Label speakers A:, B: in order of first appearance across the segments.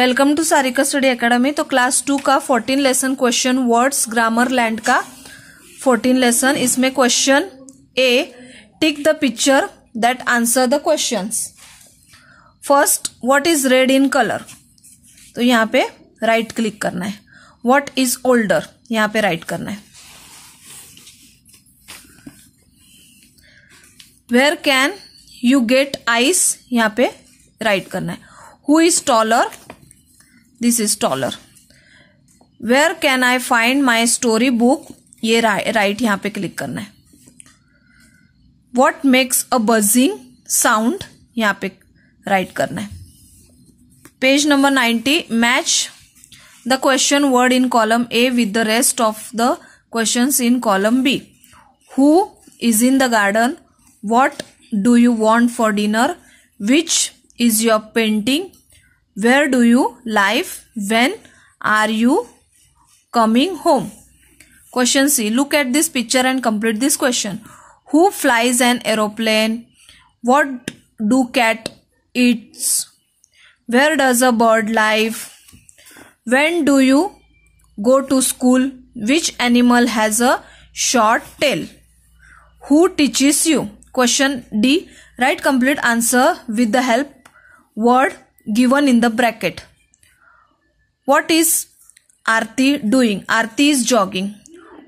A: Welcome to Sarika study academy तो class two का fourteen lesson question words grammar land का fourteen lesson इसमें question A tick the picture that answer the question first what is red in colour तो यहाँ पे right right click करना है what is older यहाँ पे राइट right करना है where can you get ice यहाँ पे राइट right करना है who is taller this is taller where can I find my story book ये राइट यहां पे क्लिक करना है what makes a buzzing sound यहां पे राइट करना है page number ninety match the question word in column A with the rest of the question in column B who is in the garden what do you want for dinner which is your painting Where do you live? When are you coming home? Question C. Look at this picture and complete this question. Who flies an aeroplane? What do cat eats? Where does a bird live? When do you go to school? Which animal has a short tail? Who teaches you? Question D. Write complete answer with the help word given in the bracket. What is Arti doing? Arti is jogging.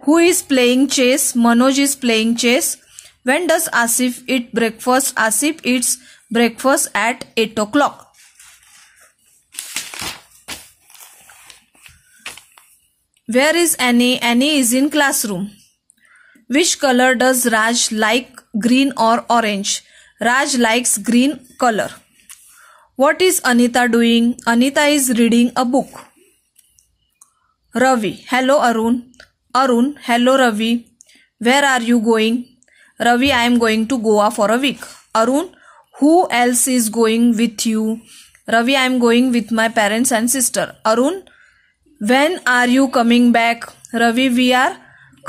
A: Who is playing chess? Manoj is playing chess. When does Asif eat breakfast? Asif eats breakfast at 8 o'clock. Where is Annie? Annie is in classroom. Which color does Raj like? Green or orange? Raj likes green color. What is Anita doing? Anita is reading a book. Ravi. Hello Arun. Arun. Hello Ravi. Where are you going? Ravi, I am going to Goa for a week. Arun, who else is going with you? Ravi, I am going with my parents and sister. Arun, when are you coming back? Ravi, we are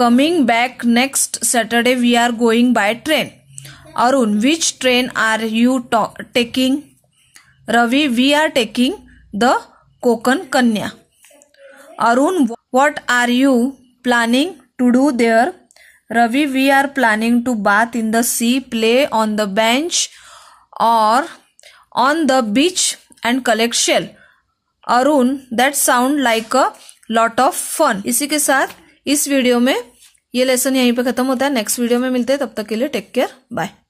A: coming back next Saturday. We are going by train. Arun, which train are you taking? Ravi, we are taking the Konkan Kanya. Arun, what are you planning to do there? Ravi, we are planning to bath in the sea, play on the bench or on the beach and collect shell. Arun, that sound like a lot of fun. इसी के साथ इस video में ये lesson यहीं पे ख़त्म होता है नेक्स्ट वीडियो में मिलते हैं तब तक के लिए टेक केयर बाय